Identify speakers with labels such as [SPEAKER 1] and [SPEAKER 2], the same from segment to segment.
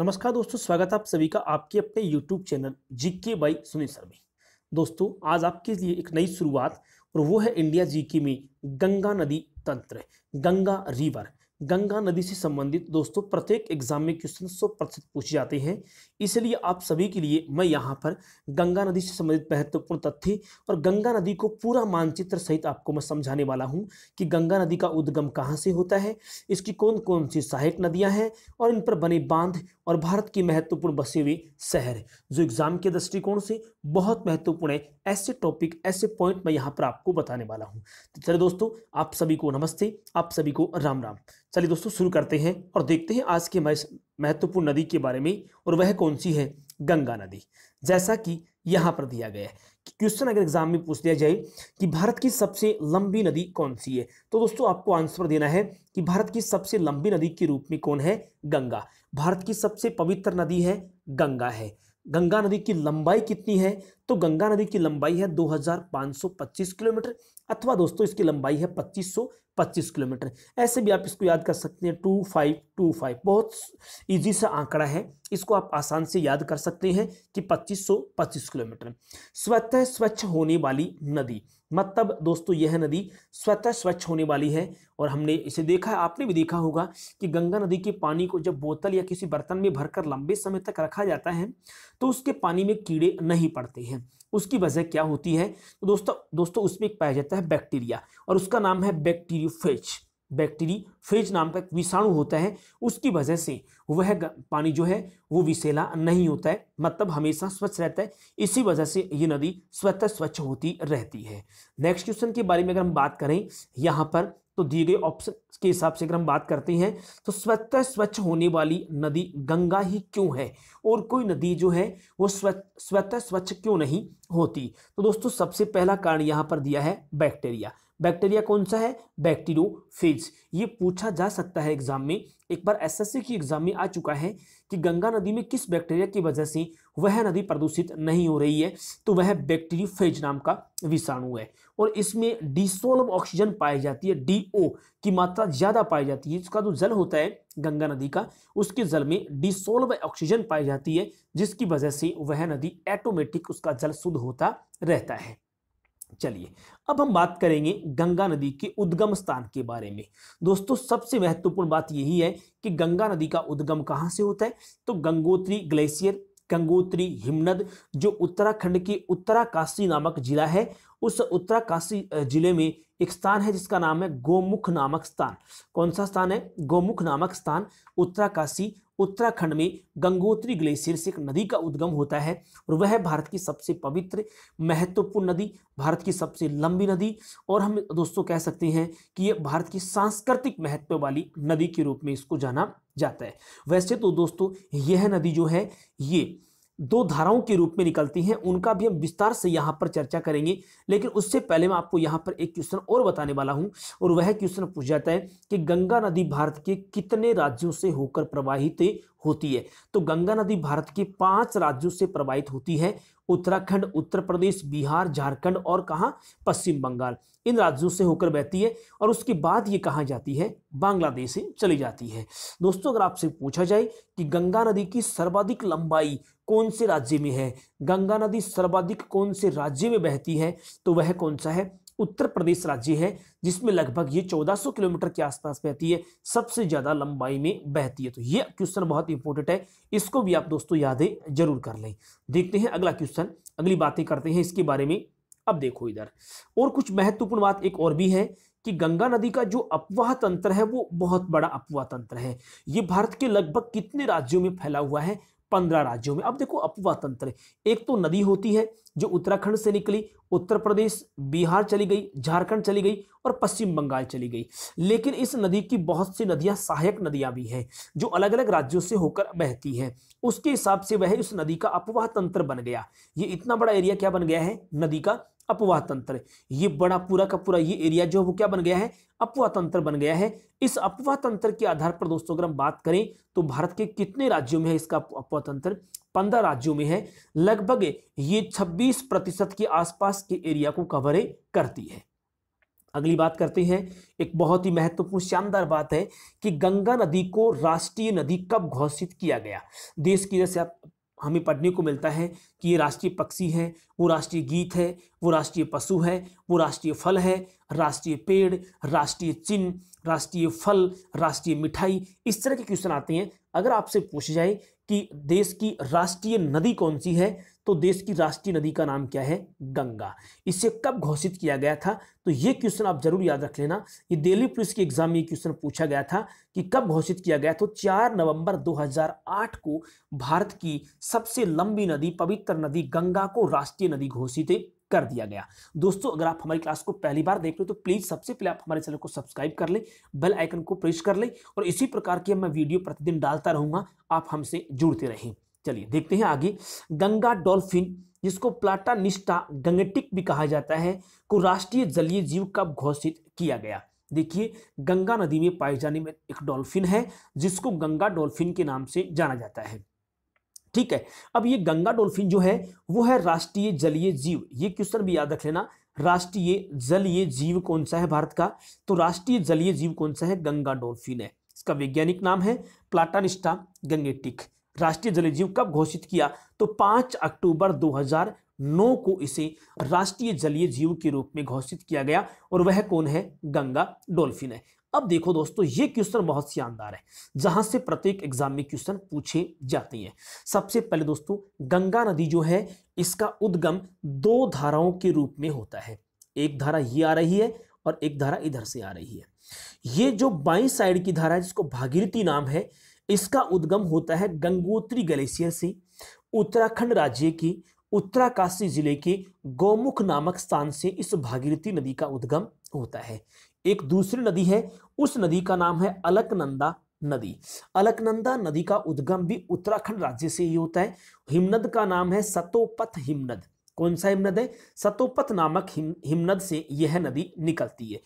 [SPEAKER 1] नमस्कार दोस्तों स्वागत है आप सभी का आपके अपने YouTube channel GK by Sunil sir में दोस्तों आज आपके लिए एक नई शुरुआत और वो है इंडिया जीके में गंगा नदी तंत्र गंगा रिवर गंगा नदी से संबंधित दोस्तों प्रत्येक एग्जाम में क्वेश्चन सौ प्रतिशत पूछे जाते हैं इसलिए आप सभी के लिए मैं यहाँ पर गंगा नदी से संबंधित महत्वपूर्ण तथ्य और गंगा नदी को पूरा मानचित्र सहित आपको मैं समझाने वाला हूँ कि गंगा नदी का उद्गम कहाँ से होता है इसकी कौन कौन सी सहायक नदियाँ हैं और इन पर बने बांध और भारत की महत्वपूर्ण बसे हुए शहर जो एग्जाम के दृष्टिकोण से बहुत महत्वपूर्ण है ऐसे टॉपिक ऐसे पॉइंट मैं यहाँ पर आपको बताने वाला हूँ तो चलिए दोस्तों आप सभी को नमस्ते आप सभी को राम राम चलिए दोस्तों शुरू करते हैं और देखते हैं आज के महत्वपूर्ण नदी के बारे में और वह कौन सी है गंगा नदी जैसा कि यहाँ पर दिया गया है क्वेश्चन अगर एग्जाम में पूछ दिया जाए कि भारत की सबसे लंबी नदी कौन सी है तो दोस्तों आपको आंसर देना है कि भारत की सबसे लंबी नदी के रूप में कौन है गंगा भारत की सबसे पवित्र नदी है गंगा है गंगा नदी की लंबाई कितनी है तो गंगा नदी की लंबाई है 2525 किलोमीटर अथवा दोस्तों इसकी लंबाई है 2525 किलोमीटर ऐसे भी आप इसको याद कर सकते हैं 2525 बहुत इजी सा आंकड़ा है इसको आप आसान से याद कर सकते हैं कि 2525 किलोमीटर स्वतः स्वच्छ होने वाली नदी मतलब दोस्तों यह नदी स्वतः स्वच्छ होने वाली है और हमने इसे देखा आपने भी देखा होगा कि गंगा नदी के पानी को जब बोतल या किसी बर्तन में भरकर लंबे समय तक रखा जाता है तो उसके पानी में कीड़े नहीं पड़ते हैं उसकी वजह क्या होती है तो दोस्तों दोस्तों उसमें पाया जाता है बैक्टीरिया और उसका नाम है बैक्टीरियोफेज बैक्टीरिया फेज नाम का विषाणु होता है उसकी वजह से वह पानी जो है वो विषैला नहीं होता है मतलब हमेशा स्वच्छ रहता है इसी वजह से ये नदी स्वतः स्वच्छ होती रहती है नेक्स्ट क्वेश्चन के बारे में अगर हम बात करें यहाँ पर तो दिए गए ऑप्शन के हिसाब से अगर हम बात करते हैं तो स्वतः स्वच्छ होने वाली नदी गंगा ही क्यों है और कोई नदी जो है वो स्वतः स्वच्छ क्यों नहीं होती तो दोस्तों सबसे पहला कारण यहाँ पर दिया है बैक्टीरिया बैक्टीरिया कौन सा है बैक्टीरियोफेज ये पूछा जा सकता है एग्जाम में एक बार एसएससी की एग्जाम में आ चुका है कि गंगा नदी में किस बैक्टीरिया की वजह से वह नदी प्रदूषित नहीं हो रही है तो वह बैक्टीरियोफेज नाम का विषाणु है और इसमें डिसोल्व ऑक्सीजन पाई जाती है डी की मात्रा ज़्यादा पाई जाती है इसका जो जल होता है गंगा नदी का उसके जल में डिसोल्व ऑक्सीजन पाई जाती है जिसकी वजह से वह नदी ऐटोमेटिक उसका जल शुद्ध होता रहता है चलिए अब हम बात करेंगे गंगा नदी के उद्गम स्थान के बारे में दोस्तों सबसे महत्वपूर्ण बात यही है कि गंगा नदी का उद्गम कहाँ से होता है तो गंगोत्री ग्लेशियर गंगोत्री हिमनद जो उत्तराखंड के उत्तराकाशी नामक जिला है उस उत्तराकाशी जिले में एक स्थान है जिसका नाम है गोमुख नामक स्थान कौन सा स्थान है गोमुख नामक स्थान उत्तराकाशी उत्तराखंड में गंगोत्री ग्लेशियर से एक नदी का उद्गम होता है और वह भारत की सबसे पवित्र महत्वपूर्ण नदी भारत की सबसे लंबी नदी और हम दोस्तों कह सकते हैं कि यह भारत की सांस्कृतिक महत्व वाली नदी के रूप में इसको जाना जाता है वैसे तो दोस्तों यह नदी जो है ये दो धाराओं के रूप में निकलती हैं उनका भी हम विस्तार से यहाँ पर चर्चा करेंगे लेकिन उससे पहले मैं आपको यहाँ पर एक क्वेश्चन और बताने वाला हूँ और वह क्वेश्चन पूछ जाता है कि गंगा नदी भारत के कितने राज्यों से होकर प्रवाहित होती है तो गंगा नदी भारत के पांच राज्यों से प्रवाहित होती है उत्तराखंड उत्तर प्रदेश बिहार झारखंड और कहाँ पश्चिम बंगाल इन राज्यों से होकर बहती है और उसके बाद ये कहाँ जाती है बांग्लादेश से चली जाती है दोस्तों अगर आपसे पूछा जाए कि गंगा नदी की सर्वाधिक लंबाई कौन से राज्य में है गंगा नदी सर्वाधिक कौन से राज्य में बहती है तो वह कौन सा है उत्तर प्रदेश राज्य है जिसमें लगभग ये 1400 किलोमीटर के आसपास बहती है सबसे ज़्यादा लंबाई में बहती है तो ये क्वेश्चन बहुत इंपॉर्टेंट है इसको भी आप दोस्तों यादें जरूर कर लें देखते हैं अगला क्वेश्चन अगली बातें करते हैं इसके बारे में अब देखो इधर और कुछ महत्वपूर्ण बात एक और भी है कि गंगा नदी का जो अपवाह तंत्र है वो बहुत बड़ा अपवाह तंत्र है ये भारत के लगभग कितने राज्यों में फैला हुआ है पंद्रह राज्यों में अब देखो अपवा तंत्र एक तो नदी होती है जो उत्तराखंड से निकली उत्तर प्रदेश बिहार चली गई झारखंड चली गई और पश्चिम बंगाल चली गई लेकिन इस नदी की बहुत सी नदियां सहायक नदियां भी हैं जो अलग अलग राज्यों से होकर बहती हैं उसके हिसाब से वह उस नदी का अपवाह तंत्र बन गया ये इतना बड़ा एरिया क्या बन गया है नदी का अपवाह तंत्र ये बड़ा पूरा का पूरा ये एरिया जो है वो क्या बन गया है अपवाह तंत्र बन गया है इस अपवाह तंत्र के आधार पर दोस्तों अगर हम बात करें तो भारत के कितने राज्यों में है इसका अपवाह तंत्र पंद्रह राज्यों में है लगभग ये छब्बीस प्रतिशत के आसपास के एरिया को कवर करती है अगली बात करते हैं एक बहुत ही महत्वपूर्ण शानदार बात है कि गंगा नदी को राष्ट्रीय नदी कब घोषित किया गया देश की जैसे आप हमें पढ़ने को मिलता है कि ये राष्ट्रीय पक्षी है वो राष्ट्रीय गीत है वो राष्ट्रीय पशु है वो राष्ट्रीय फल है राष्ट्रीय पेड़ राष्ट्रीय चिन्ह राष्ट्रीय फल राष्ट्रीय मिठाई इस तरह के क्वेश्चन आते हैं अगर आपसे पूछ जाए कि देश की राष्ट्रीय नदी कौन सी है तो देश की राष्ट्रीय नदी का नाम क्या है गंगा इसे कब घोषित किया गया था तो ये क्वेश्चन आप जरूर याद रख लेना ये दिल्ली पुलिस के एग्जाम में क्वेश्चन पूछा गया था कि कब घोषित किया गया तो 4 नवंबर 2008 को भारत की सबसे लंबी नदी पवित्र नदी गंगा को राष्ट्रीय नदी घोषित कर दिया गया दोस्तों अगर आप हमारी क्लास को पहली बार देख रहे हो तो प्लीज़ सबसे पहले आप हमारे चैनल को सब्सक्राइब कर लें बेल आइकन को प्रेस कर लें और इसी प्रकार की मैं वीडियो प्रतिदिन डालता रहूंगा आप हमसे जुड़ते रहें चलिए देखते हैं आगे गंगा डॉल्फिन जिसको प्लाटा निष्ठा गंगेटिक भी कहा जाता है को राष्ट्रीय जलीय जीव कब घोषित किया गया देखिए गंगा नदी में पाए जाने में एक डॉल्फिन है जिसको गंगा डॉल्फिन के नाम से जाना जाता है ठीक है अब ये गंगा डॉल्फिन जो है वो है राष्ट्रीय जलीय जीव ये क्वेश्चन भी याद रख लेना राष्ट्रीय जलीय जीव कौन सा है भारत का तो राष्ट्रीय जलीय जीव कौन सा है गंगा डोल्फिन है इसका वैज्ञानिक नाम है प्लाटानिस्टा गंगेटिक राष्ट्रीय जलीय जीव कब घोषित किया तो पांच अक्टूबर दो 2009 को इसे राष्ट्रीय जलीय जीव के रूप में घोषित किया गया और वह कौन है गंगा डॉल्फिन है अब देखो दोस्तों ये क्वेश्चन बहुत शानदार है जहां से प्रत्येक एग्जाम में क्वेश्चन पूछे जाते हैं सबसे पहले दोस्तों गंगा नदी जो है इसका उद्गम दो धाराओं के रूप में होता है एक धारा ये आ रही है और एक धारा इधर से आ रही है ये जो बाई साइड की धारा है जिसको भागीरथी नाम है इसका उद्गम होता है गंगोत्री ग्लेशियर से उत्तराखंड राज्य की उत्तराकाशी जिले के गौमुख नामक स्थान से इस भागीरथी नदी का उद्गम होता है एक दूसरी नदी है उस नदी का नाम है अलकनंदा नदी अलकनंदा नदी का उद्गम भी उत्तराखंड राज्य से ही होता है हिमनद का नाम है सतोपथ हिमनद कौन सा हिमनद है सतोपथ नामक हिम हिमनद से यह नदी निकलती है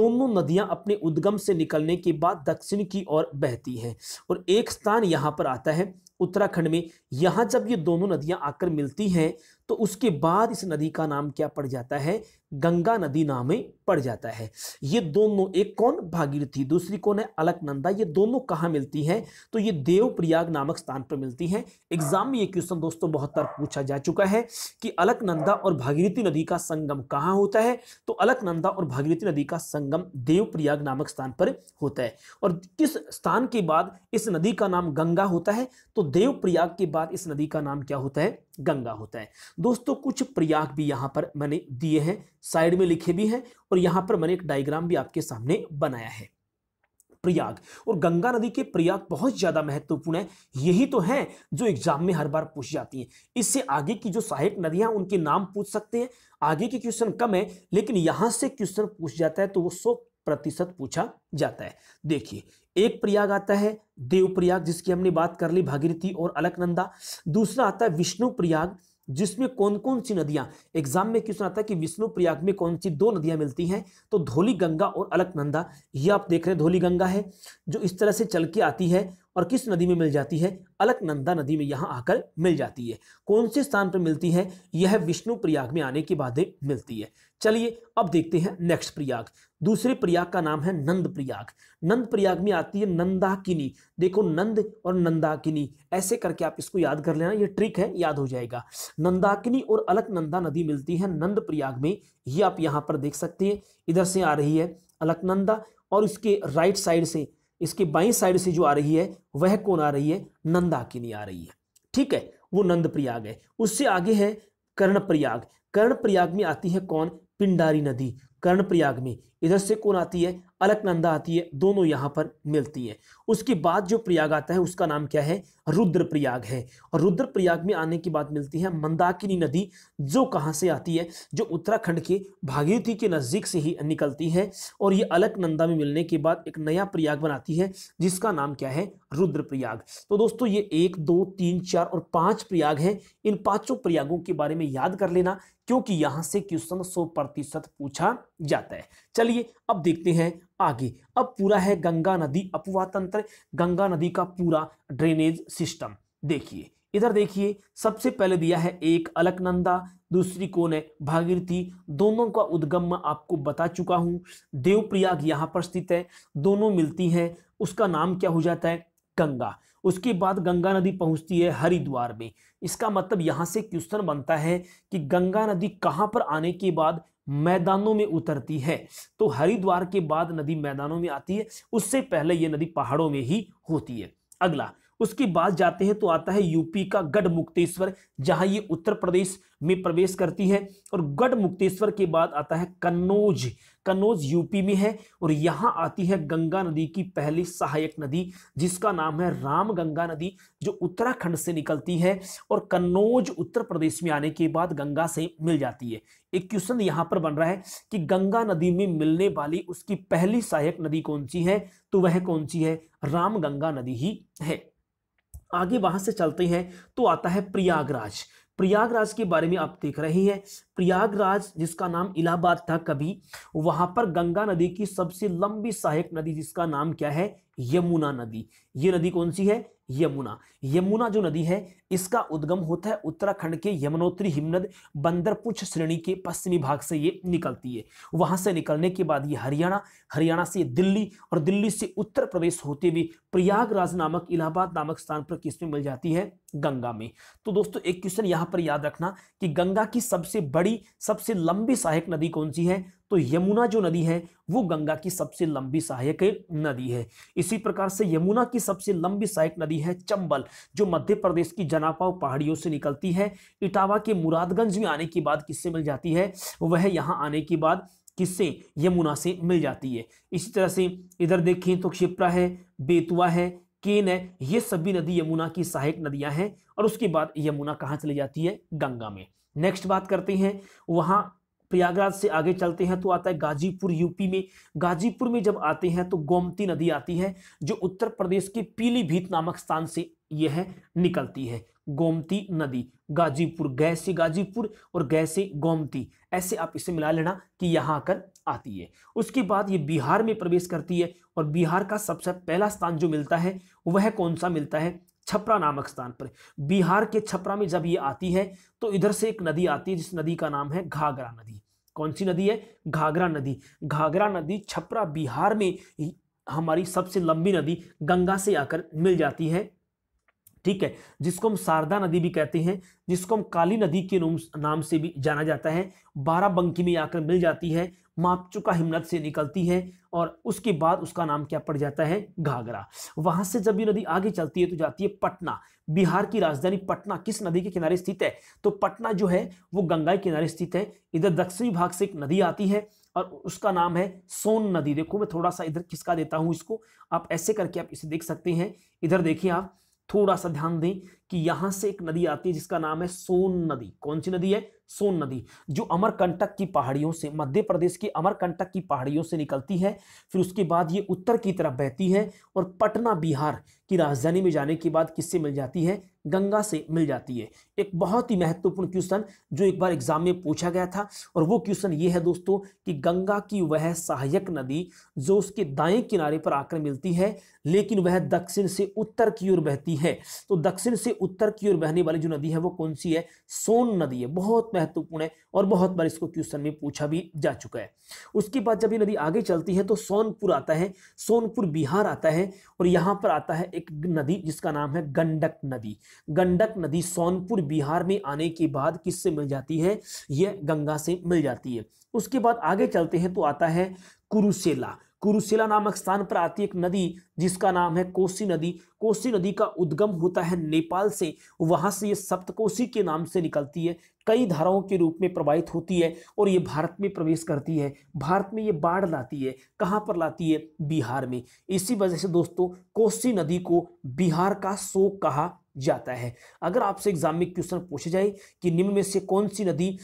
[SPEAKER 1] दोनों नदियां अपने उद्गम से निकलने के बाद दक्षिण की ओर बहती हैं और एक स्थान यहां पर आता है उत्तराखंड में यहां जब ये दोनों नदियां आकर मिलती हैं तो उसके बाद इस नदी का नाम क्या पड़ जाता है गंगा नदी नाम पड़ जाता है ये दोनों एक कौन भागीरथी दूसरी कौन है अलकनंदा ये दोनों कहाँ मिलती हैं तो ये देवप्रयाग नामक स्थान पर मिलती हैं एग्जाम में ये क्वेश्चन दोस्तों बहुत बार पूछा जा चुका है कि अलकनंदा और भागीरथी नदी का संगम कहाँ होता है तो अलकनंदा और भागीरथी नदी का संगम देवप्रयाग नामक स्थान पर होता है और किस स्थान के बाद इस नदी का नाम गंगा होता है तो देवप्रयाग के बाद इस नदी का नाम क्या होता है गंगा होता है दोस्तों कुछ प्रयाग भी यहाँ पर मैंने दिए हैं साइड में लिखे भी हैं और यहाँ पर मैंने एक डायग्राम भी आपके सामने बनाया है प्रयाग और गंगा नदी के प्रयाग बहुत ज़्यादा महत्वपूर्ण है यही तो है जो एग्जाम में हर बार पूछ जाती है इससे आगे की जो सहायक नदियां उनके नाम पूछ सकते हैं आगे के क्वेश्चन कम है लेकिन यहां से क्वेश्चन पूछ जाता है तो वो सौ प्रतिशत पूछा जाता है देखिए एक प्रयाग आता है देव प्रयाग जिसकी हमने बात कर ली भागीरथी और अलकनंदा दूसरा आता है विष्णु प्रयाग जिसमें कौन कौन सी नदियां एग्जाम में क्वेश्चन आता है कि विष्णु प्रयाग में कौन सी दो नदियां मिलती हैं तो धोली गंगा और अलकनंदा ये आप देख रहे हैं धोली गंगा है जो इस तरह से चल के आती है और किस नदी में मिल जाती है अलकनंदा नदी में यहाँ आकर मिल जाती है कौन से स्थान पर मिलती है यह विष्णु प्रयाग में आने के बाद मिलती है चलिए अब देखते हैं नेक्स्ट प्रयाग दूसरे प्रयाग का नाम है नंद प्रयाग नंद प्रयाग में आती है नंदाकिनी देखो नंद और नंदाकिनी ऐसे करके आप इसको याद कर लेना ये ट्रिक है याद हो जाएगा नंदाकिनी और अलकनंदा नदी मिलती है नंद प्रयाग में ये आप यहाँ पर देख सकते हैं इधर से आ रही है अलकनंदा और उसके राइट साइड से इसके बाई साइड से जो आ रही है वह कौन आ रही है नंदाकिनी आ रही है ठीक है वो नंद प्रयाग है उससे आगे है कर्ण प्रयाग कर्ण प्रयाग में आती है कौन पिंडारी नदी कर्ण प्रयाग में इधर से कौन आती है अलकनंदा आती है दोनों यहां पर मिलती है उसके बाद जो प्रयाग आता है उसका नाम क्या है रुद्रप्रयाग है और रुद्रप्रयाग में आने की बात मिलती है मंदाकिनी नदी जो कहाँ से आती है जो उत्तराखंड के भागीरथी के नज़दीक से ही निकलती है और ये अलकनंदा में मिलने के बाद एक नया प्रयाग बनाती है जिसका नाम क्या है रुद्रप्रयाग तो दोस्तों ये एक दो तीन चार और पांच प्रयाग हैं इन पांचों प्रयागों के बारे में याद कर लेना क्योंकि यहाँ से क्वेश्चन सौ प्रतिशत पूछा जाता है चलिए अब देखते हैं आगे अब पूरा है गंगा नदी अपवा तंत्र गंगा नदी का पूरा ड्रेनेज सिस्टम देखिए इधर देखिए सबसे पहले दिया है एक अलकनंदा दूसरी कौन है भागीरथी दोनों का उद्गम मैं आपको बता चुका हूँ देवप्रयाग यहाँ पर स्थित है दोनों मिलती हैं उसका नाम क्या हो जाता है गंगा उसके बाद गंगा नदी पहुंचती है हरिद्वार में इसका मतलब यहाँ से क्वेश्चन बनता है कि गंगा नदी कहाँ पर आने के बाद मैदानों में उतरती है तो हरिद्वार के बाद नदी मैदानों में आती है उससे पहले ये नदी पहाड़ों में ही होती है अगला उसके बाद जाते हैं तो आता है यूपी का गढ़ मुक्तेश्वर जहां ये उत्तर प्रदेश में प्रवेश करती है और गढ़ मुक्तेश्वर के बाद आता है कन्नौज कन्नौज यूपी में है और यहाँ आती है गंगा नदी की पहली सहायक नदी जिसका नाम है राम गंगा नदी जो उत्तराखंड से निकलती है और कन्नौज उत्तर प्रदेश में आने के बाद गंगा से मिल जाती है एक क्वेश्चन यहाँ पर बन रहा है कि गंगा नदी में मिलने वाली उसकी पहली सहायक नदी कौन सी है तो वह कौन सी है राम गंगा नदी ही है आगे वहां से चलते हैं तो आता है प्रयागराज प्रयागराज के बारे में आप देख रहे हैं प्रयागराज जिसका नाम इलाहाबाद था कभी वहां पर गंगा नदी की सबसे लंबी सहायक नदी जिसका नाम क्या है यमुना नदी ये नदी कौन सी है यमुना यमुना जो नदी है इसका उद्गम होता है उत्तराखंड के यमुनोत्री हिमनद बंदरपुछ श्रेणी के पश्चिमी भाग से ये निकलती है वहां से निकलने के बाद ये हरियाणा हरियाणा से दिल्ली और दिल्ली से उत्तर प्रदेश होते हुए प्रयागराज नामक इलाहाबाद नामक स्थान पर किसमें मिल जाती है गंगा में तो दोस्तों एक क्वेश्चन यहाँ पर याद रखना कि गंगा की सबसे बड़ी सबसे लंबी सहायक नदी कौन सी है तो यमुना जो नदी है वो गंगा की सबसे लंबी सहायक नदी है इसी प्रकार से यमुना की सबसे लंबी सहायक नदी है चंबल जो मध्य प्रदेश की जनापाव पहाड़ियों से निकलती है इटावा के मुरादगंज में आने के बाद किससे मिल जाती है वह यहाँ आने के बाद किससे यमुना से मिल जाती है इसी तरह से इधर देखें तो क्षिप्रा है बेतुआ है केन है ये सभी नदी यमुना की सहायक नदियां हैं और उसके बाद यमुना कहाँ चली जाती है गंगा में नेक्स्ट बात करते हैं वहाँ प्रयागराज से आगे चलते हैं तो आता है गाजीपुर यूपी में गाजीपुर में जब आते हैं तो गोमती नदी आती है जो उत्तर प्रदेश के पीलीभीत नामक स्थान से यह निकलती है गोमती नदी गाजीपुर गैसे से गाजीपुर और गैसे से गोमती ऐसे आप इसे मिला लेना कि यहाँ आकर आती है उसके बाद ये बिहार में प्रवेश करती है और बिहार का सबसे पहला स्थान जो मिलता है वह कौन सा मिलता है छपरा नामक स्थान पर बिहार के छपरा में जब ये आती है तो इधर से एक नदी आती है जिस नदी का नाम है घाघरा नदी कौन सी नदी है घाघरा नदी घाघरा नदी छपरा बिहार में हमारी सबसे लंबी नदी गंगा से आकर मिल जाती है ठीक है जिसको हम शारदा नदी भी कहते हैं जिसको हम काली नदी के नाम से भी जाना जाता है बाराबंकी में आकर मिल जाती है मापचुका हिमनद से निकलती है और उसके बाद उसका नाम क्या पड़ जाता है घाघरा वहां से जब ये नदी आगे चलती है तो जाती है पटना बिहार की राजधानी पटना किस नदी के किनारे स्थित है तो पटना जो है वो गंगा के किनारे स्थित है इधर दक्षिणी भाग से एक नदी आती है और उसका नाम है सोन नदी देखो मैं थोड़ा सा इधर खिसका देता हूँ इसको आप ऐसे करके आप इसे देख सकते हैं इधर देखिए आप थोड़ा सा ध्यान दें कि यहां से एक नदी आती है जिसका नाम है सोन नदी कौन सी नदी है सोन नदी जो अमरकंटक की पहाड़ियों से मध्य प्रदेश की अमरकंटक की पहाड़ियों से निकलती है फिर उसके बाद ये उत्तर की तरफ बहती है और पटना बिहार की राजधानी में जाने के बाद किससे मिल जाती है गंगा से मिल जाती है एक बहुत ही महत्वपूर्ण क्वेश्चन जो एक बार एग्जाम में पूछा गया था और वो क्वेश्चन ये है दोस्तों कि गंगा की वह सहायक नदी जो उसके दाएं किनारे पर आकर मिलती है लेकिन वह दक्षिण से उत्तर की ओर बहती है तो दक्षिण से उत्तर की ओर बहने वाली जो नदी है वो कौन सी है सोन नदी है बहुत महत्वपूर्ण है और बहुत बार इसको क्वेश्चन में पूछा भी जा चुका है उसके बाद जब ये नदी आगे चलती है तो सोनपुर आता है सोनपुर बिहार आता है और यहाँ पर आता है एक नदी जिसका नाम है गंडक नदी गंडक नदी सोनपुर बिहार में आने के बाद किससे मिल जाती है यह गंगा से मिल जाती है उसके बाद आगे चलते हैं तो आता है कुरुसेला कुरुशिला नामक स्थान पर आती एक नदी जिसका नाम है कोसी नदी कोसी नदी का उद्गम होता है नेपाल से वहां से ये सप्तकोसी के नाम से निकलती है कई धाराओं के रूप में प्रवाहित होती है और ये भारत में प्रवेश करती है भारत में ये बाढ़ लाती है कहाँ पर लाती है बिहार में इसी वजह से दोस्तों कोसी नदी को बिहार का शोक कहा जाता है अगर आपसे एग्जाम में क्वेश्चन पूछे जाए कि निम्न में से कौन सी नदी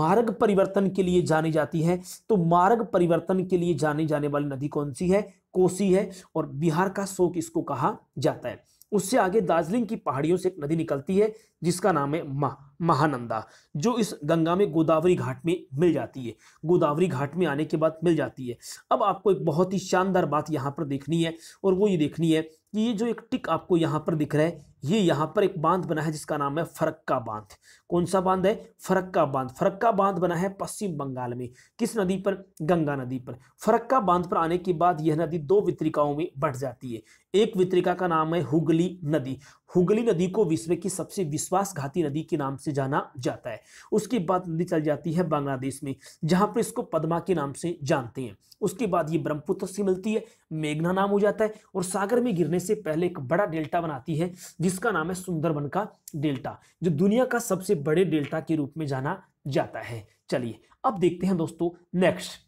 [SPEAKER 1] मार्ग परिवर्तन के लिए जानी जाती है तो मार्ग परिवर्तन के लिए जानी जाने वाली नदी कौन सी है कोसी है और बिहार का शोक इसको कहा जाता है उससे आगे दार्जिलिंग की पहाड़ियों से एक नदी निकलती है जिसका नाम है मह महानंदा जो इस गंगा में गोदावरी घाट में मिल जाती है गोदावरी घाट में आने के बाद मिल जाती है अब आपको एक बहुत ही शानदार बात यहाँ पर देखनी है और वो ये देखनी है कि ये जो एक टिक आपको यहाँ पर दिख रहा है ये यहाँ पर एक बांध बना है जिसका नाम है फरक्का बांध कौन सा बांध है फरक्का बांध फरक्का बांध बना है पश्चिम बंगाल में किस नदी पर गंगा नदी पर फरक्का बांध पर आने के बाद यह नदी दो वितरिकाओं में बढ़ जाती है एक वितरिका का नाम है हुगली नदी हुगली नदी को विश्व की सबसे विश्व विश्वासघाती नदी के नाम से जाना जाता है उसके बाद नदी चल जाती है बांग्लादेश में जहाँ पर इसको पदमा के नाम से जानते हैं उसके बाद ये ब्रह्मपुत्र से मिलती है मेघना नाम हो जाता है और सागर में गिरने से पहले एक बड़ा डेल्टा बनाती है जिसका नाम है सुंदरबन का डेल्टा जो दुनिया का सबसे बड़े डेल्टा के रूप में जाना जाता है चलिए अब देखते हैं दोस्तों नेक्स्ट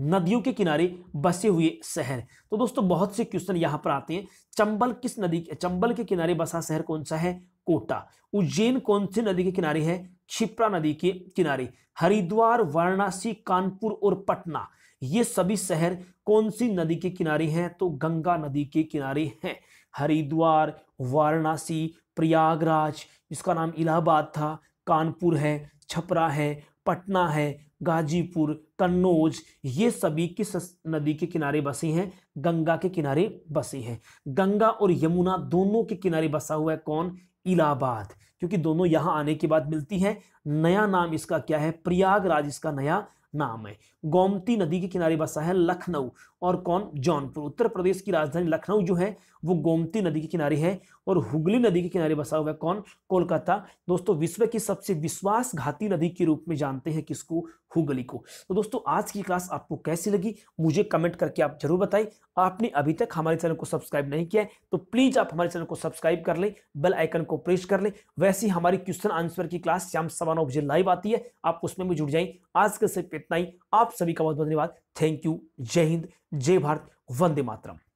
[SPEAKER 1] नदियों के किनारे बसे हुए शहर तो दोस्तों बहुत से क्वेश्चन यहाँ पर आते हैं चंबल किस नदी के चंबल के किनारे बसा शहर कौन सा है कोटा उज्जैन कौन से नदी के किनारे है छिप्रा नदी के किनारे हरिद्वार वाराणसी कानपुर और पटना ये सभी शहर कौन सी नदी के किनारे हैं तो गंगा नदी के किनारे हैं हरिद्वार वाराणसी प्रयागराज इसका नाम इलाहाबाद था कानपुर है छपरा है पटना है गाजीपुर कन्नौज ये सभी किस नदी के किनारे बसे हैं गंगा के किनारे बसे हैं गंगा और यमुना दोनों के किनारे बसा हुआ है कौन इलाहाबाद क्योंकि दोनों यहाँ आने के बाद मिलती हैं नया नाम इसका क्या है प्रयागराज इसका नया नाम है गोमती नदी के किनारे बसा है लखनऊ और कौन जौनपुर उत्तर प्रदेश की राजधानी लखनऊ जो है वो गोमती नदी के किनारे है और हुगली नदी के किनारे बसा हुआ है कौन कोलकाता दोस्तों विश्व की सबसे विश्वासघाती नदी के रूप में जानते हैं किसको हुगली को तो दोस्तों आज की क्लास आपको कैसी लगी मुझे कमेंट करके आप जरूर बताएं आपने अभी तक हमारे चैनल को सब्सक्राइब नहीं किया है तो प्लीज आप हमारे चैनल को सब्सक्राइब कर लें बेल आइकन को प्रेस कर लें वैसे हमारी क्वेश्चन आंसर की क्लास शाम सवा नौ बजे लाइव आती है आप उसमें भी जुड़ जाए आज के सिर्फ इतना ही आप सभी का बहुत बहुत धन्यवाद थैंक यू जय हिंद जय भारत वंदे मातरम